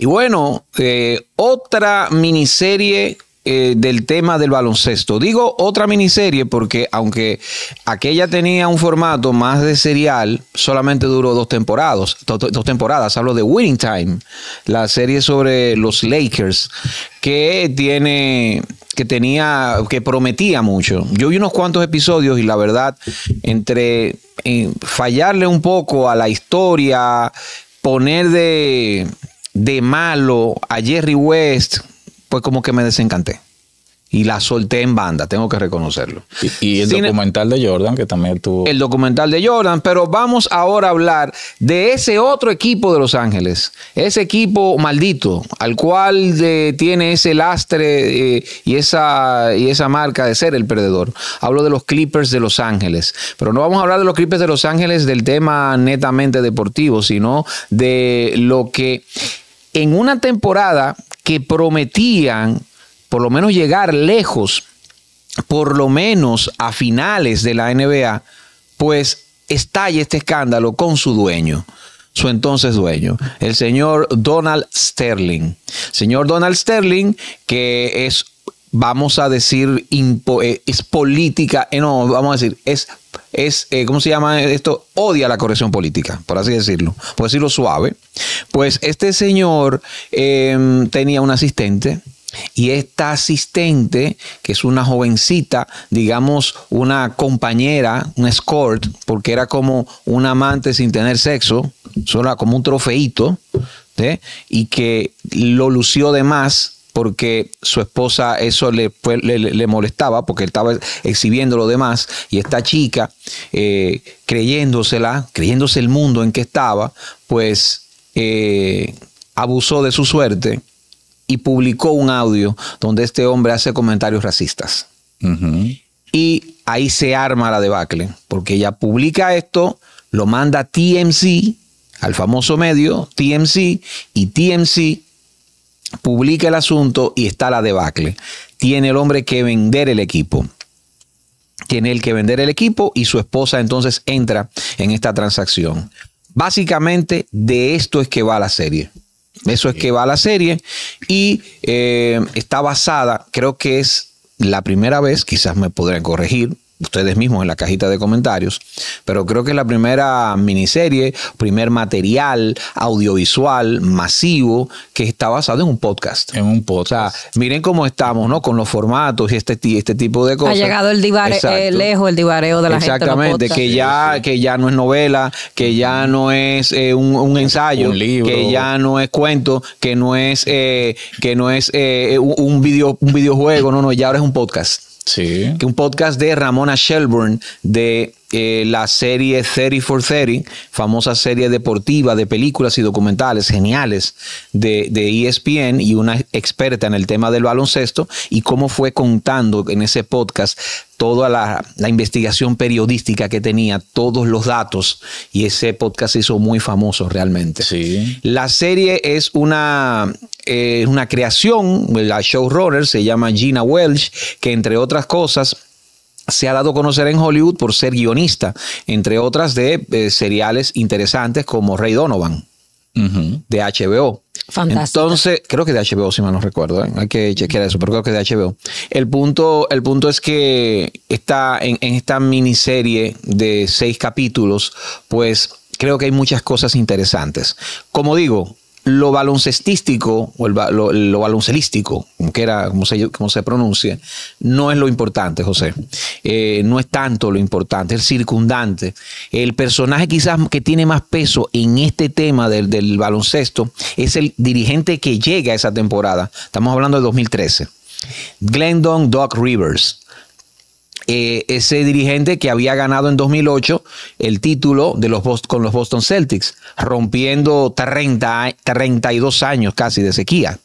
Y bueno, eh, otra miniserie eh, del tema del baloncesto. Digo otra miniserie porque aunque aquella tenía un formato más de serial, solamente duró dos temporadas. dos temporadas. Hablo de Winning Time, la serie sobre los Lakers, que tiene que tenía que prometía mucho. Yo vi unos cuantos episodios y la verdad entre eh, fallarle un poco a la historia, poner de de malo a Jerry West, pues como que me desencanté. Y la solté en banda, tengo que reconocerlo. Y, el e- documental de Jordan, que también tuvo. El documental de Jordan, pero vamos ahora a hablar de ese otro equipo de Los Ángeles. Ese equipo maldito, al cual eh, tiene ese lastre eh, y, esa, y esa marca de ser el perdedor. Hablo de los Clippers de Los Ángeles. Pero no vamos a hablar de los Clippers de Los Ángeles del tema netamente deportivo, sino de lo que en una temporada que prometían por lo menos llegar lejos, por lo menos a finales de la NBA, pues estalla este escándalo con su dueño, su entonces dueño, el señor Donald Sterling. Señor Donald Sterling, que es vamos a decir, eh, es política, eh, no, vamos a decir, es, es eh, ¿cómo se llama esto? Odia la corrección política, por así decirlo, por decirlo suave. Pues este señor em, tenía un asistente y esta asistente, que es una jovencita, digamos una compañera, un escort, porque era como un amante sin tener sexo, solo como un trofeito, y que lo lució de más porque su esposa eso le, molestaba, porque él estaba exhibiendo lo demás, y esta chica, eh, creyéndosela, creyéndose el mundo en que estaba, pues eh, abusó de su suerte y publicó un audio donde este hombre hace comentarios racistas. Y ahí se arma la debacle, porque ella publica esto, lo manda TMC, al famoso medio TMC, y TMC publica el asunto y está la debacle. Tiene el hombre que vender el equipo. Tiene el que vender el equipo y su esposa entonces entra en esta transacción. Básicamente de esto es que va la serie. Eso es que va la serie y eh, está basada, creo que es la primera vez, quizás me podré corregir, ustedes mismos en la cajita de comentarios. Pero creo que es la primera miniserie, primer material audiovisual masivo que está basado en un podcast. En un podcast. O sea, miren cómo estamos, ¿no? Con los formatos y este, este tipo de cosas. Ha llegado el divareo eh, lejos el divareo de la Exactamente, gente. Exactamente, que ya, que ya no es novela, que ya no es eh, un, ensayo, que ya no es cuento, que no es, eh, que no es un, video, un videojuego, no, no, ya ahora es un podcast. Sí. Que un podcast de Ramona Shelburne de eh, la serie 30 for 30, famosa serie deportiva de películas y documentales geniales de, ESPN e y una experta en el tema del baloncesto y cómo fue contando en ese podcast toda la, investigación periodística que tenía, todos los datos y ese podcast se hizo muy famoso realmente. Sí. La serie es una, eh, una creación, la showrunner se llama Gina Welsh, que entre otras cosas se ha dado a conocer en Hollywood por ser guionista, entre otras de eh, seriales interesantes como Ray Donovan de HBO. Fantástico. Entonces, creo que de HBO, si mal no recuerdo, ¿eh? hay que chequear eso, pero creo que de HBO. El punto, el punto es que está en esta miniserie de seis capítulos, pues creo que hay muchas cosas interesantes. Como digo, lo baloncestístico o el, lo, baloncelístico, era como se, se pronuncia, no es lo importante, José. Eh, no es tanto lo importante, es circundante. El personaje quizás que tiene más peso en este tema del, del baloncesto es el dirigente que llega a esa temporada. Estamos hablando de 2013. Glendon Doc Rivers. Eh, ese dirigente que había ganado en 2008 el título de los con los Boston Celtics, rompiendo 32 años casi de sequía.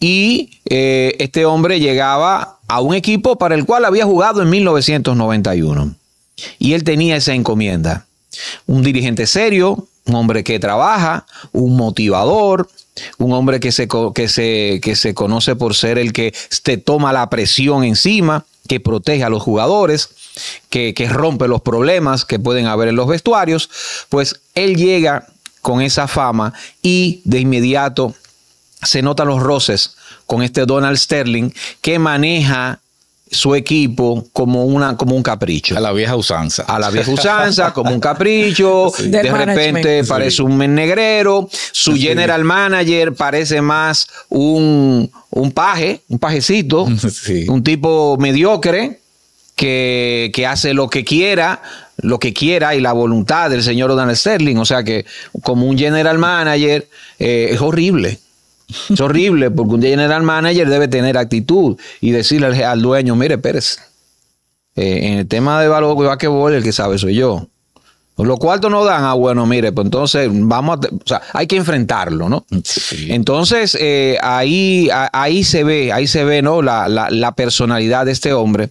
Y eh, este hombre llegaba a un equipo para el cual había jugado en 1991. Y él tenía esa encomienda. Un dirigente serio, un hombre que trabaja, un motivador, un hombre que se, que se, que se conoce por ser el que te toma la presión encima, que protege a los jugadores, que, rompe los problemas que pueden haber en los vestuarios, pues él llega con esa fama y de inmediato se notan los roces con este Donald Sterling que maneja su equipo como, una, como un capricho. A la vieja usanza. A la vieja usanza, como un capricho. De repente parece un negrero. Su general manager parece más un, paje, un pajecito, un tipo mediocre. Que, hace lo que quiera, lo que quiera y la voluntad del señor Donald Sterling. O sea que como un general manager eh, es horrible. Es horrible porque un general manager debe tener actitud y decirle al, dueño, mire Pérez, eh, en el tema de voy? el que sabe soy yo. Los cuartos no dan, ah, bueno, mire, pues entonces vamos a, o sea, hay que enfrentarlo, ¿no? Entonces, eh, ahí, ahí se ve, ahí se ve, ¿no? La, personalidad de este hombre.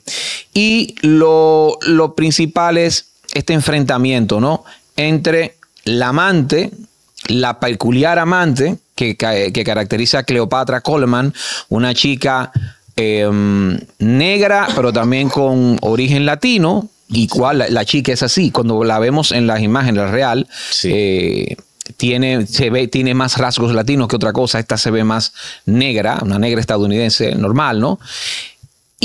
Y lo, lo, principal es este enfrentamiento, ¿no? Entre la amante, la peculiar amante, que, caracteriza a Cleopatra Coleman, una chica em, negra, pero también con origen latino, y la, chica es así, cuando la vemos en las imágenes real, eh, tiene, se ve, tiene más rasgos latinos que otra cosa, esta se ve más negra, una negra estadounidense normal, ¿no?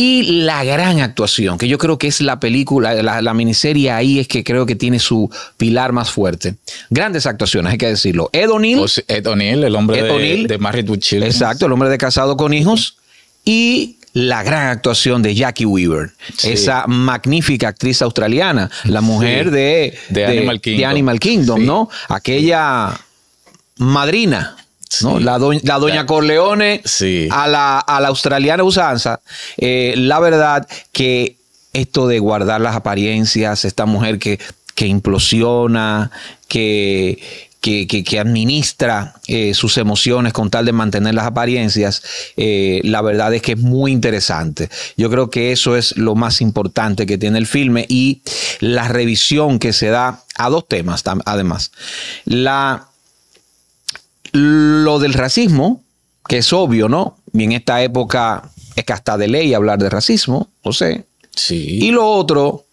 Y la gran actuación, que yo creo que es la película, la, miniserie ahí es que creo que tiene su pilar más fuerte. Grandes actuaciones, hay que decirlo. Ed O'Neill. Pues, Ed O'Neill, el hombre de, de Married with Exacto, el hombre de casado con hijos. Y la gran actuación de Jackie Weaver, esa magnífica actriz australiana, la mujer de, Animal Kingdom, ¿no? Aquella madrina la, doña, Corleone a, la, australiana usanza. Eh, la verdad que esto de guardar las apariencias, esta mujer que, que implosiona, que, que, administra eh, sus emociones con tal de mantener las apariencias, eh, la verdad es que es muy interesante. Yo creo que eso es lo más importante que tiene el filme y la revisión que se da a dos temas además. La lo del racismo, que es obvio, ¿no? Y en esta época es que hasta de ley hablar de racismo, no sé. Sí. Y lo otro,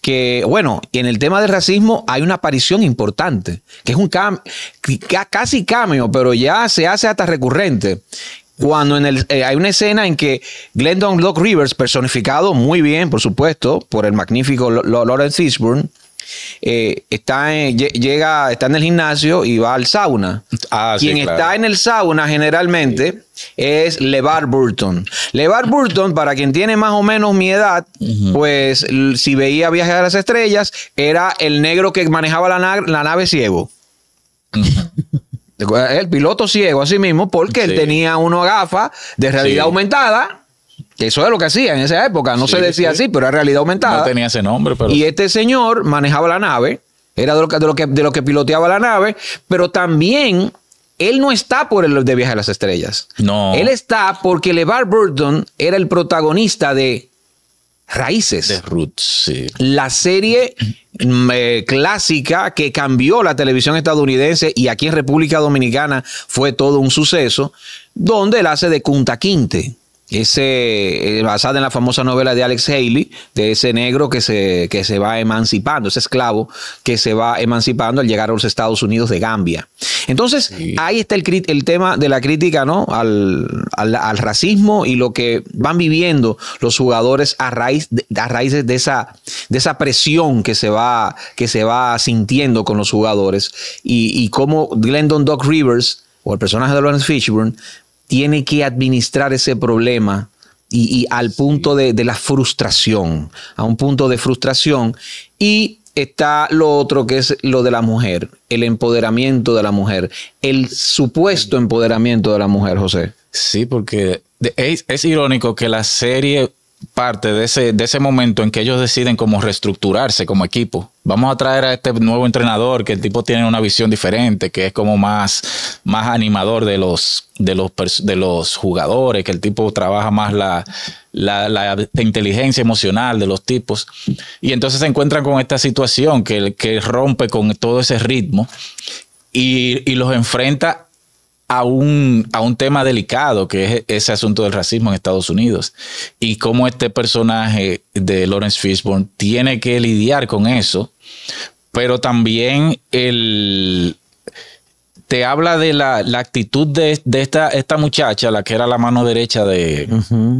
que, bueno, en el tema del racismo hay una aparición importante, que es un cambio, casi cameo, pero ya se hace hasta recurrente. Cuando en el, eh, hay una escena en que Glendon Locke Rivers, personificado muy bien, por supuesto, por el magnífico Lawrence Fishburne, eh, está en, llega, está en el gimnasio y va al sauna. Ah, quien está en el sauna generalmente es LeVar Burton. LeVar Burton, para quien tiene más o menos mi edad, pues si veía viaje a las Estrellas, era el negro que manejaba la, nave ciego. El piloto ciego, así mismo, porque él tenía una gafa de realidad aumentada. Eso es lo que hacía en esa época. No se decía así, pero era realidad aumentada. No tenía ese nombre, pero. Y este señor manejaba la nave, era lo que, de lo que piloteaba la nave, pero también él no está por el de Viaje a las Estrellas. No. Él está porque LeVar Burton era el protagonista de Raíces. De Roots, sí. La serie mm, eh, clásica que cambió la televisión estadounidense y aquí en República Dominicana fue todo un suceso, donde él hace de Cunta Quinte ese, eh, basada en la famosa novela de Alex Haley, de ese negro que se, que se va emancipando, ese esclavo que se va emancipando al llegar a los Estados Unidos de Gambia. Entonces, ahí está el, el, tema de la crítica ¿no? Al, racismo y lo que van viviendo los jugadores a raíz de, de, esa, de esa presión que se, va, que se va sintiendo con los jugadores y, y cómo Glendon Doc Rivers o el personaje de Lawrence Fishburne tiene que administrar ese problema y, al punto de, la frustración, a un punto de frustración. Y está lo otro que es lo de la mujer, el empoderamiento de la mujer, el supuesto empoderamiento de la mujer, José. Sí, porque es irónico que la serie parte de ese, de ese momento en que ellos deciden como reestructurarse como equipo. Vamos a traer a este nuevo entrenador, que el tipo tiene una visión diferente, que es como más, más animador de los, de, los, de los jugadores, que el tipo trabaja más la, la, inteligencia emocional de los tipos. Y entonces se encuentran con esta situación que, que rompe con todo ese ritmo y, y los enfrenta a un, a un tema delicado que es ese asunto del racismo en Estados Unidos y cómo este personaje de Lawrence Fishburne tiene que lidiar con eso, pero también él te habla de la, actitud de, esta, esta muchacha, la que era la mano derecha de,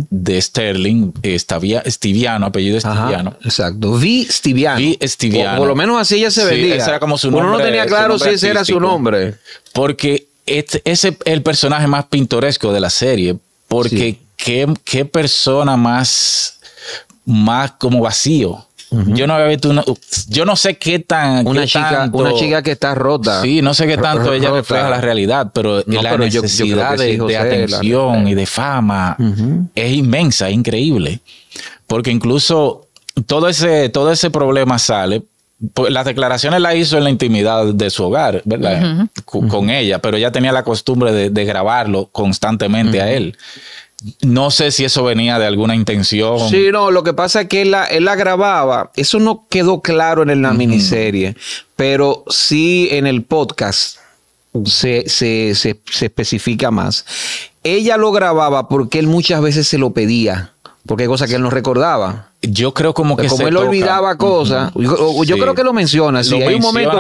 de Sterling, estavia, Estiviano, apellido Estiviano. exacto, Vi Estiviano, por lo menos así ella se vendía. como su no tenía claro si ese era su nombre. Porque es, este, es el personaje más pintoresco de la serie, porque qué, persona más, más como vacío. Yo no había visto una, yo no sé qué tan una chica, una chica que está rota. Sí, no sé qué tanto ella refleja la realidad, pero la necesidad de, atención y de fama es inmensa, increíble, porque incluso todo ese todo ese problema sale pues, las declaraciones las hizo en la intimidad de su hogar, ¿verdad? con, ella, pero ella tenía la costumbre de, grabarlo constantemente a él. No sé si eso venía de alguna intención. Sí, no, lo que pasa es que él la, grababa. Eso no quedó claro en la miniserie, pero sí en el podcast se, especifica más. Ella lo grababa porque él muchas veces se lo pedía, porque hay cosas que él no recordaba yo creo como que... como él olvidaba cosas, yo, creo que lo menciona, sí, hay un momento,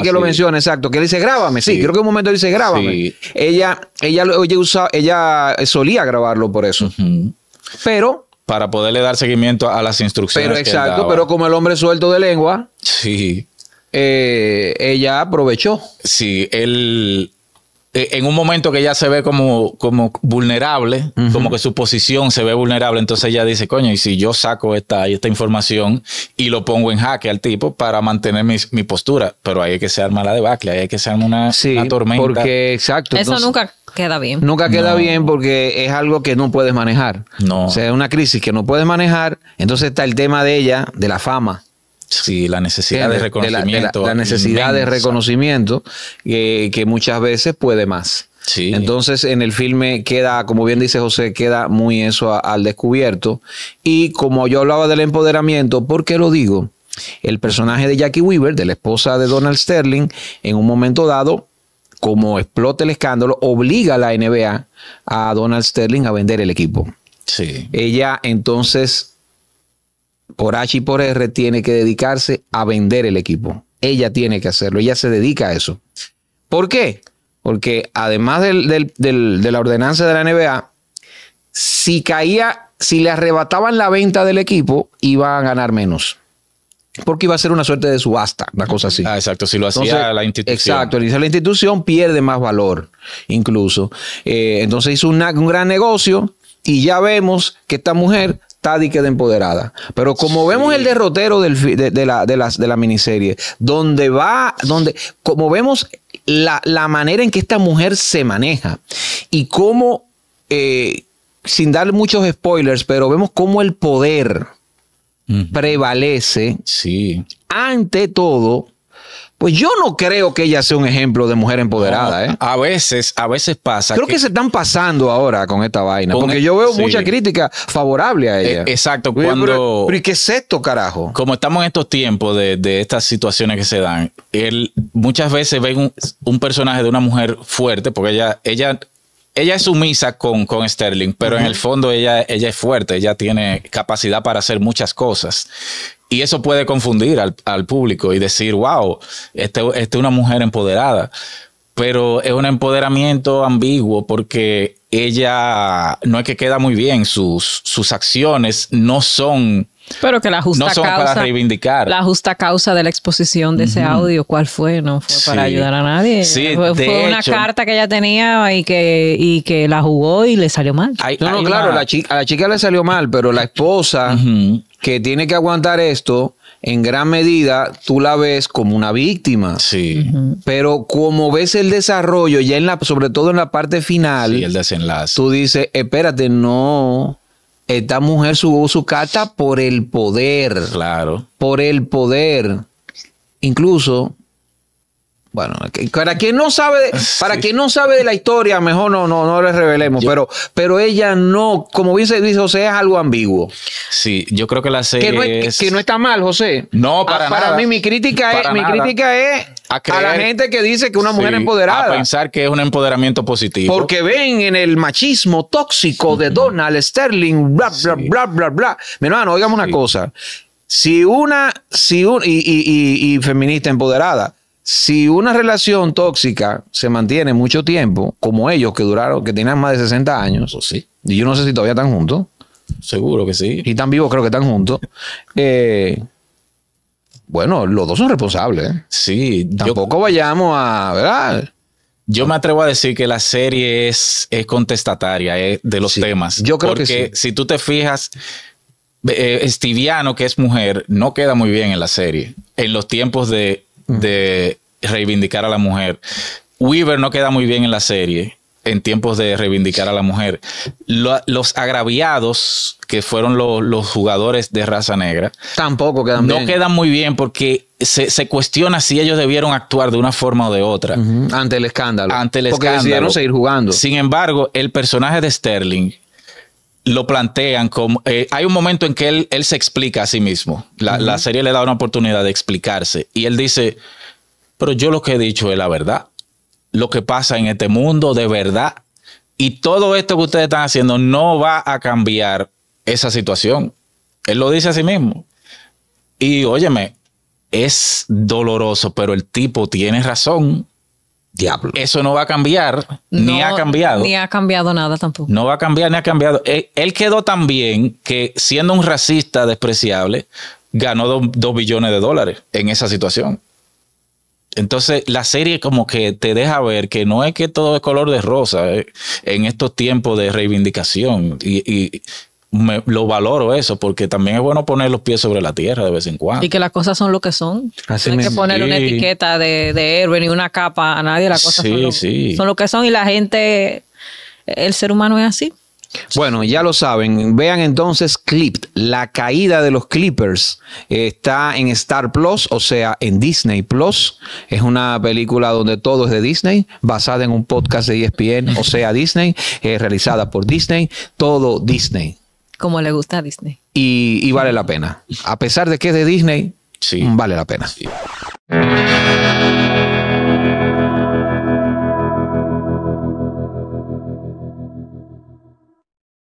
que lo menciona, exacto, que él dice, grábame, sí, creo que un momento dice, grábame. Ella, ella, usaba, ella eh, solía grabarlo por eso. Pero para poderle dar seguimiento a las instrucciones. Pero exacto, pero como el hombre suelto de lengua, sí. Eh, ella aprovechó. Sí, él, eh, en un momento que ella se ve como, como vulnerable, como que su posición se ve vulnerable, entonces ella dice, coño, y si yo saco esta, esta información y lo pongo en jaque al tipo para mantener mi, postura, pero ahí hay que se mala la debacle, hay que ser una, sí, tormenta. Porque, exacto. Eso nunca queda bien. Nunca queda bien porque es algo que no puedes manejar. No. O sea, es una crisis que no puedes manejar, entonces está el tema de ella, de la fama. Sí, la necesidad de, reconocimiento. la, necesidad de reconocimiento que muchas veces puede más. Sí. Entonces en el filme queda, como bien dice José, queda muy eso al descubierto. Y como yo hablaba del empoderamiento, ¿por qué lo digo? El personaje de Jackie Weaver, de la esposa de Donald Sterling, en un momento dado, como explota el escándalo, obliga a la NBA a Donald Sterling a vender el equipo. Sí. Ella entonces por H y por R, tiene que dedicarse a vender el equipo. Ella tiene que hacerlo, ella se dedica a eso. ¿Por qué? Porque además de la ordenanza de la NBA, si caía, si le arrebataban la venta del equipo, iba a ganar menos. Porque iba a ser una suerte de subasta, una cosa así. Ah, exacto, si lo hacía la institución. Exacto, la institución pierde más valor, incluso. Eh, entonces hizo un gran negocio y ya vemos que esta mujer está y queda empoderada. Pero como vemos el derrotero de, la, miniserie, donde va, donde, como vemos la, la manera en que esta mujer se maneja y cómo, eh, sin dar muchos spoilers, pero vemos cómo el poder prevalece ante todo pues yo no creo que ella sea un ejemplo de mujer empoderada. ¿eh? A veces, a veces pasa. Creo que, se están pasando ahora con esta vaina. porque e- yo veo mucha crítica favorable a e- ella. exacto. Cuando, pero, ¿y qué es esto, carajo? Como estamos en estos tiempos de, estas situaciones que se dan, él, muchas veces ven un, personaje de una mujer fuerte, porque ella, ella, ella es sumisa con, con Sterling, pero en el fondo ella, ella es fuerte, ella tiene capacidad para hacer muchas cosas. Y eso puede confundir al, público y decir, wow, esta este es una mujer empoderada. Pero es un empoderamiento ambiguo porque ella no es que queda muy bien, sus, sus acciones no son pero que la justa no causa, para reivindicar. La justa causa de la exposición de ese audio, ¿cuál fue? No fue para ayudar a nadie. fue, una carta que ella tenía y que, y que la jugó y le salió mal. no, claro, a la chica le salió mal, pero la esposa que tiene que aguantar esto, en gran medida tú la ves como una víctima. Sí. Pero como ves el desarrollo, ya en la, sobre todo en la parte final, sí, el desenlace. tú dices, espérate, no esta mujer subió su cata por el poder. Claro. Por el poder. Incluso, bueno, para quien no sabe, para quien no sabe de la historia, mejor no, no, no le revelemos, pero, pero ella no, como dice, dice José, es algo ambiguo. Sí, yo creo que la serie que no, está mal, José. No, ah, para, para mí mi crítica es, mi crítica es a, la gente que dice que una mujer empoderada. A pensar que es un empoderamiento positivo. Porque ven en el machismo tóxico de Donald Sterling, bla, bla, bla, bla, bla. Mi hermano, oigamos una cosa. Si una, si un, y, feminista empoderada, si una relación tóxica se mantiene mucho tiempo, como ellos que duraron, que tenían más de 60 años, o pues sí. y yo no sé si todavía están juntos. Seguro que sí. Y están vivos, creo que están juntos. Eh, bueno, los dos son responsables. ¿eh? Sí. Tampoco vayamos a, ¿verdad? Yo me atrevo a decir que la serie es, contestataria eh, de los temas. Yo creo que sí. si tú te fijas, eh, Estiviano, que es mujer, no queda muy bien en la serie. En los tiempos de, mm. de reivindicar a la mujer. Weaver no queda muy bien en la serie en tiempos de reivindicar a la mujer. los agraviados, que fueron los jugadores de raza negra, tampoco quedan no muy bien porque se, cuestiona si ellos debieron actuar de una forma o de otra. Ante el escándalo. Ante el porque escándalo. seguir jugando. Sin embargo, el personaje de Sterling lo plantean como... Eh, hay un momento en que él, se explica a sí mismo. La, la serie le da una oportunidad de explicarse. Y él dice, pero yo lo que he dicho es la verdad lo que pasa en este mundo de verdad. Y todo esto que ustedes están haciendo no va a cambiar esa situación. Él lo dice a sí mismo. Y óyeme, es doloroso, pero el tipo tiene razón. Diablo. Eso no va a cambiar, ni ha cambiado. Ni ha cambiado nada tampoco. No va a cambiar, ni ha cambiado. Él, él quedó tan bien que siendo un racista despreciable, ganó dos billones de dólares en esa situación. Entonces, la serie como que te deja ver que no es que todo es color de rosa eh, en estos tiempos de reivindicación. Y, lo valoro eso, porque también es bueno poner los pies sobre la tierra de vez en cuando. Y que las cosas son lo que son. Así Hay que poner una etiqueta de, de héroe ni una capa a nadie. Las cosas son lo que son y la gente, el ser humano es así. Bueno, ya lo saben. Vean entonces Clipped. La caída de los Clippers está en Star Plus, o sea, en Disney Plus. Es una película donde todo es de Disney, basada en un podcast de ESPN, o sea, Disney, realizada por Disney. Todo Disney. Como le gusta a Disney. Y, vale la pena. A pesar de que es de Disney, vale la pena.